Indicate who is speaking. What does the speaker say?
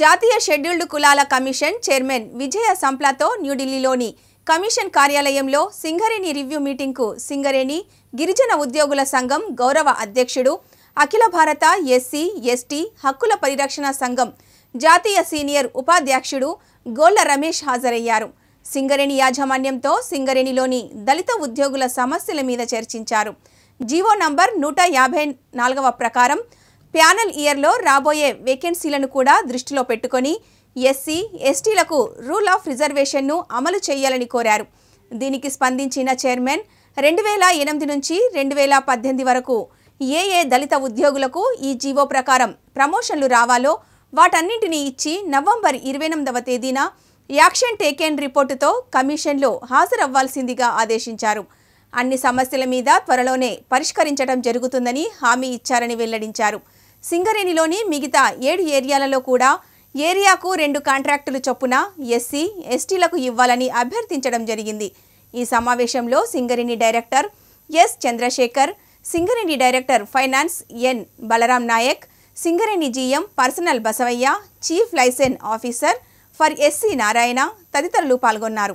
Speaker 1: జాతీయ షెడ్యూల్డ్ కులాల commission chairman విజయ సంప్లతో న్యూఢిల్లీలోని కమిషన్ కార్యాలయంలో సింగరేణి రివ్యూ మీటింగ్కు సింగరేణి గిరిజన ఉద్యోగుల సంఘం గౌరవ అధ్యక్షుడు అఖిల భారత ఎస్సీ ఎస్టీ హక్కుల పరిరక్షణ సంఘం జాతీయ సీనియర్ ఉపాధ్యక్షుడు గోళ్ల రమేష్ హాజరయ్యారు సింగరేణి యాజమాన్యంతో సింగరేణిలోని దళిత ఉద్యోగుల సమస్యల మీద చర్చించారు జీవో నంబర్ నూట యాభై ప్రకారం ప్యానల్ ఇయర్లో రాబోయే వేకెన్సీలను కూడా దృష్టిలో పెట్టుకొని ఎస్సీ ఎస్టీలకు రూల్ ఆఫ్ రిజర్వేషన్ను అమలు చేయాలని కోరారు దీనికి స్పందించిన చైర్మన్ రెండు వేల ఎనిమిది నుంచి రెండు వేల పద్దెనిమిది వరకు ఏ ఏ దళిత ఉద్యోగులకు ఈ జీవో ప్రకారం ప్రమోషన్లు రావాలో వాటన్నింటినీ ఇచ్చి నవంబర్ ఇరవై ఎనిమిదవ తేదీన యాక్షన్ టేకెన్ రిపోర్టుతో కమిషన్లో హాజరవ్వాల్సిందిగా ఆదేశించారు అన్ని సమస్యల మీద త్వరలోనే పరిష్కరించడం జరుగుతుందని హామీ ఇచ్చారని వెల్లడించారు సింగరేణిలోని మిగతా ఏడు ఏరియాలలో కూడా ఏరియాకు రెండు కాంట్రాక్టులు చొప్పున ఎస్సీ ఎస్టీలకు ఇవ్వాలని అభ్యర్థించడం జరిగింది ఈ సమావేశంలో Singareni director S Chandrashekar Singareni director finance N Balaram Nayak Singareni GM personnel Basavaiah chief liaison officer for SC Narayana తదితరులు పాల్గొన్నారు